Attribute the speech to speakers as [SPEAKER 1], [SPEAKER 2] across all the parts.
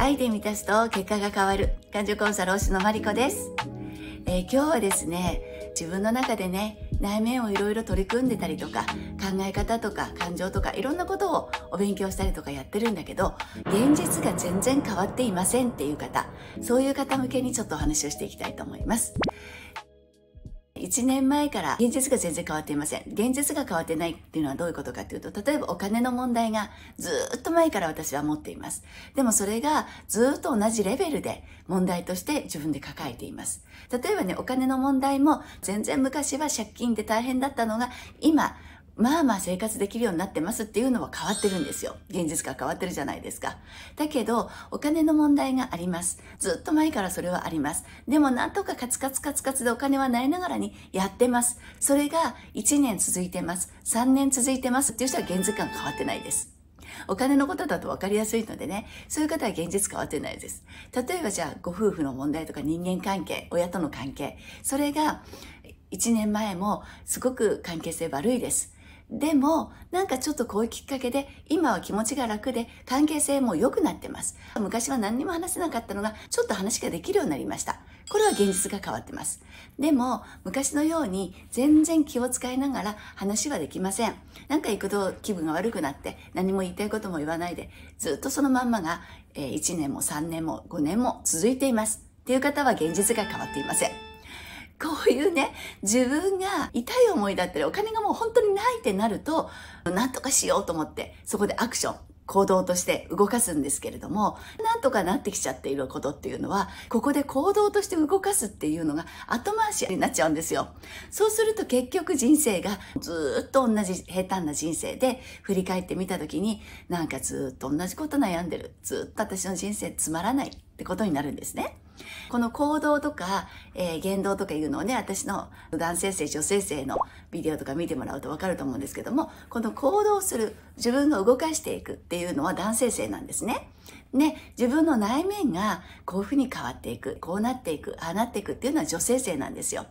[SPEAKER 1] 愛で満たすと結果が変わる感情コンサル師のマリコです、えー、今日はですね自分の中でね内面をいろいろ取り組んでたりとか考え方とか感情とかいろんなことをお勉強したりとかやってるんだけど現実が全然変わっていませんっていう方そういう方向けにちょっとお話をしていきたいと思います1年前から現実が全然変わっていません。現実が変わってないっていうのはどういうことかっていうと、例えばお金の問題がずっと前から私は持っています。でもそれがずっと同じレベルで問題として自分で抱えています。例えばね、お金の問題も全然昔は借金で大変だったのが、今、まあまあ生活できるようになってますっていうのは変わってるんですよ。現実が変わってるじゃないですか。だけど、お金の問題があります。ずっと前からそれはあります。でもなんとかカツカツカツカツでお金はないながらにやってます。それが1年続いてます。3年続いてますっていう人は現実感変わってないです。お金のことだと分かりやすいのでね、そういう方は現実変わってないです。例えばじゃあ、ご夫婦の問題とか人間関係、親との関係、それが1年前もすごく関係性悪いです。でも、なんかちょっとこういうきっかけで、今は気持ちが楽で、関係性も良くなってます。昔は何にも話せなかったのが、ちょっと話ができるようになりました。これは現実が変わってます。でも、昔のように全然気を使いながら話はできません。なんか行くと気分が悪くなって何も言いたいことも言わないで、ずっとそのまんまが、え1年も3年も5年も続いています。っていう方は現実が変わっていません。こういうね、自分が痛い思いだったり、お金がもう本当にないってなると、なんとかしようと思って、そこでアクション、行動として動かすんですけれども、なんとかなってきちゃっていることっていうのは、ここで行動として動かすっていうのが後回しになっちゃうんですよ。そうすると結局人生がずっと同じ平坦な人生で振り返ってみた時に、なんかずっと同じこと悩んでる。ずっと私の人生つまらないってことになるんですね。この行動とか、えー、言動とかいうのをね、私の男性性、女性性のビデオとか見てもらうとわかると思うんですけども、この行動する、自分が動かしていくっていうのは男性性なんですね。ね、自分の内面がこういうふうに変わっていく、こうなっていく、ああなっていくっていうのは女性性なんですよ。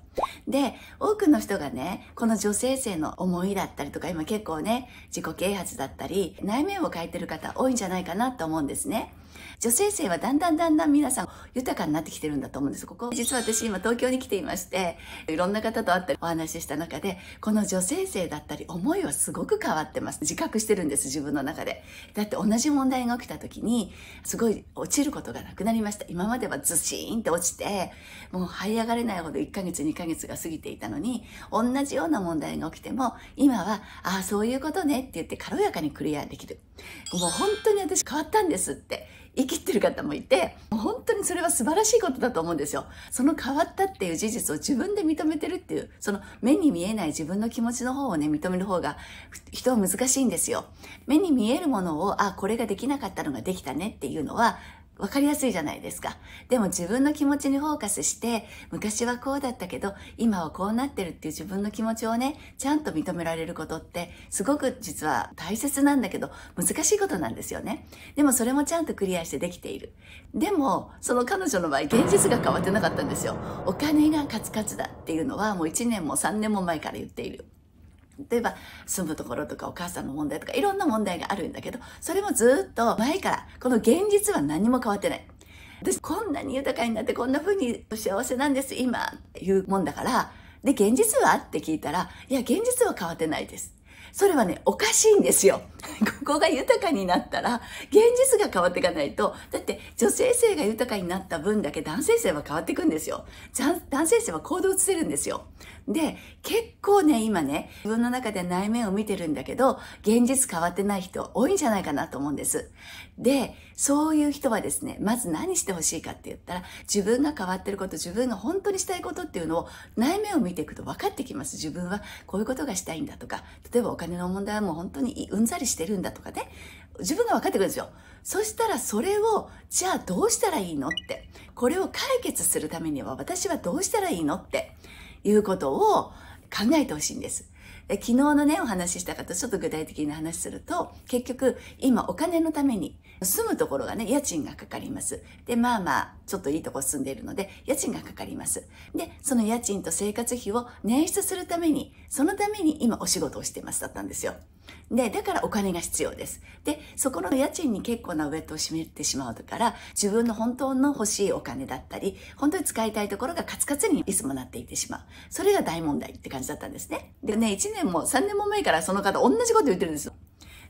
[SPEAKER 1] で、多くの人がね、この女性性の思いだったりとか、今結構ね、自己啓発だったり、内面を変えてる方多いんじゃないかなと思うんですね。女性性はだんだんだんだん皆さん豊かになってきてるんだと思うんです。ここ、実は私今東京に来ていまして、いろんな方と会ってお話しした中で、この女性性だったり思いはすごく変わってます。自覚してるんです、自分の中で。だって同じ問題が起きた時に、すごい落ちることがなくなりました。今まではズシーンって落ちて、もう這い上がれないほど1ヶ月2ヶ月月が過ぎていたのに、同じような問題が起きても、今は、ああ、そういうことねって言って軽やかにクリアできる。もう本当に私変わったんですって生きてる方もいて、本当にそれは素晴らしいことだと思うんですよ。その変わったっていう事実を自分で認めてるっていう、その目に見えない自分の気持ちの方をね、認める方が人は難しいんですよ。目に見えるものを、あ、これができなかったのができたねっていうのは、わかりやすいじゃないですか。でも自分の気持ちにフォーカスして、昔はこうだったけど、今はこうなってるっていう自分の気持ちをね、ちゃんと認められることって、すごく実は大切なんだけど、難しいことなんですよね。でもそれもちゃんとクリアしてできている。でも、その彼女の場合、現実が変わってなかったんですよ。お金がカツカツだっていうのは、もう1年も3年も前から言っている。例えば住むところとかお母さんの問題とかいろんな問題があるんだけどそれもずっと前からこの現実は何も変わってない私こんなに豊かになってこんな風に幸せなんです今っていうもんだからで現実はって聞いたらいや現実は変わってないですそれはねおかしいんですよ ここが豊かになったら現実が変わっていかないとだって女性性が豊かになった分だけ男性性は変わっていくんですよ男性性は行動を移せるんですよで結構ね今ね自分の中で内面を見てるんだけど現実変わってない人多いんじゃないかなと思うんですでそういう人はですねまず何してほしいかって言ったら自分が変わってること自分が本当にしたいことっていうのを内面を見ていくと分かってきます自分はこういうことがしたいんだとか例えばお金の問題はもう本当にうんざりしてしてるんだとかね。自分が分かってくるんですよ。そしたらそれを、じゃあどうしたらいいのって。これを解決するためには私はどうしたらいいのっていうことを考えてほしいんです。で昨日のね、お話しした方、ちょっと具体的な話すると、結局、今お金のために、住むところがね、家賃がかかります。で、まあまあ、ちょっといいとこ住んでいるので、家賃がかかります。で、その家賃と生活費を捻出するために、そのために今お仕事をしてますだったんですよ。で、だからお金が必要です。で、そこの家賃に結構なウェットを占めてしまうから、自分の本当の欲しいお金だったり、本当に使いたいところがカツカツにいつもなっていってしまう。それが大問題って感じだったんですね。でね、1年も3年も前からその方同じこと言ってるんですよ。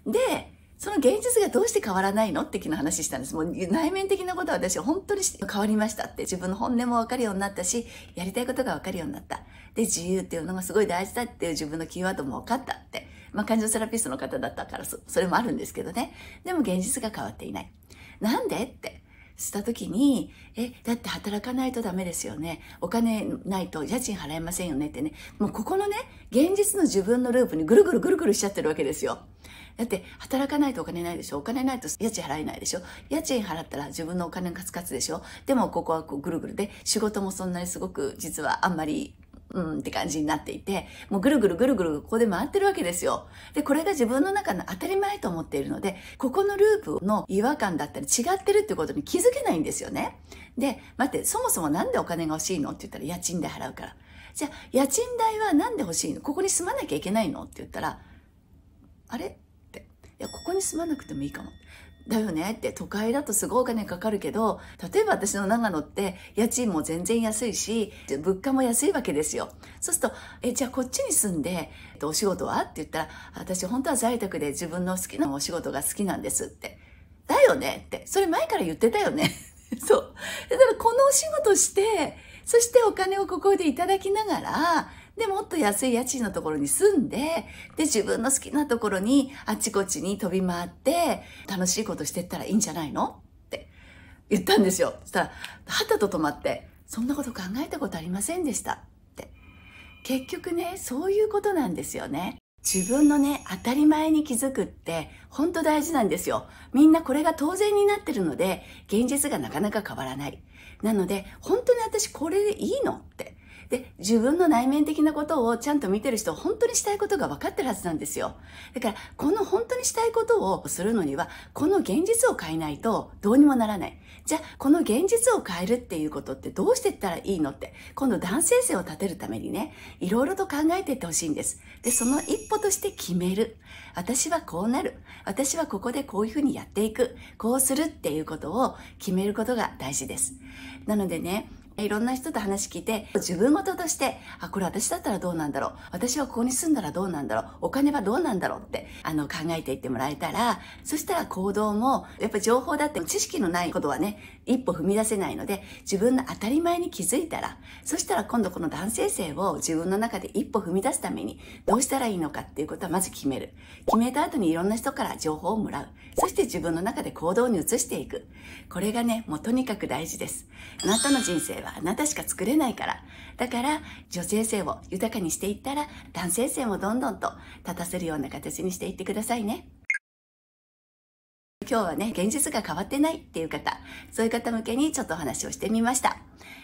[SPEAKER 1] で、その現実がどうして変わらないのって昨日話したんです。もう内面的なことは私は本当に変わりましたって自分の本音もわかるようになったし、やりたいことがわかるようになった。で、自由っていうのがすごい大事だっていう自分のキーワードもわかったって。まあ、感情セラピストの方だったからそ、それもあるんですけどね。でも現実が変わっていない。なんでって。した時に、え、だって働かないとダメですよね。お金ないと家賃払えませんよねってね。もうここのね、現実の自分のループにぐるぐるぐるぐるしちゃってるわけですよ。だって働かないとお金ないでしょお金ないと家賃払えないでしょ家賃払ったら自分のお金がカツカツでしょでもここはこうぐるぐるで仕事もそんなにすごく実はあんまりうんって感じになっていて、もうぐるぐるぐるぐるここで回ってるわけですよ。で、これが自分の中の当たり前と思っているので、ここのループの違和感だったり違ってるってことに気づけないんですよね。で、待って、そもそもなんでお金が欲しいのって言ったら家賃で払うから。じゃあ、家賃代はなんで欲しいのここに住まなきゃいけないのって言ったら、あれって。いや、ここに住まなくてもいいかも。だよねって都会だとすごいお金かかるけど、例えば私の長野って家賃も全然安いし、物価も安いわけですよ。そうすると、え、じゃあこっちに住んで、お仕事はって言ったら、私本当は在宅で自分の好きなお仕事が好きなんですって。だよねって。それ前から言ってたよね。そう。だからこのお仕事して、そしてお金をここでいただきながら、で、もっと安い家賃のところに住んで、で、自分の好きなところにあっちこっちに飛び回って、楽しいことしてったらいいんじゃないのって言ったんですよ。そしたら、はたと止まって、そんなこと考えたことありませんでした。って結局ね、そういうことなんですよね。自分のね、当たり前に気づくって、ほんと大事なんですよ。みんなこれが当然になってるので、現実がなかなか変わらない。なので、本当に私これでいいのって。で、自分の内面的なことをちゃんと見てる人、本当にしたいことが分かってるはずなんですよ。だから、この本当にしたいことをするのには、この現実を変えないとどうにもならない。じゃあ、この現実を変えるっていうことってどうしていったらいいのって、今度男性性を立てるためにね、いろいろと考えていってほしいんです。で、その一歩として決める。私はこうなる。私はここでこういうふうにやっていく。こうするっていうことを決めることが大事です。なのでね、いろんな人と話聞いて、自分事として、あ、これ私だったらどうなんだろう。私はここに住んだらどうなんだろう。お金はどうなんだろうって、あの、考えていってもらえたら、そしたら行動も、やっぱ情報だって知識のないことはね、一歩踏み出せないので、自分の当たり前に気づいたら、そしたら今度この男性性を自分の中で一歩踏み出すために、どうしたらいいのかっていうことはまず決める。決めた後にいろんな人から情報をもらう。そして自分の中で行動に移していく。これがね、もうとにかく大事です。あなたの人生ははあなたしか作れないから。だから女性性を豊かにしていったら男性性もどんどんと立たせるような形にしていってくださいね。今日はね、現実が変わってないっていう方、そういう方向けにちょっとお話をしてみました。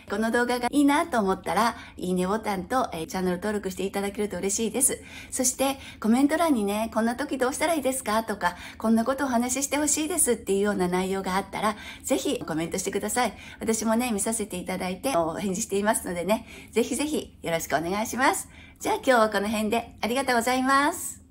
[SPEAKER 1] この動画がいいなと思ったら、いいねボタンと、えー、チャンネル登録していただけると嬉しいです。そして、コメント欄にね、こんな時どうしたらいいですかとか、こんなことお話ししてほしいですっていうような内容があったら、ぜひコメントしてください。私もね、見させていただいてお返事していますのでね、ぜひぜひよろしくお願いします。じゃあ今日はこの辺でありがとうございます。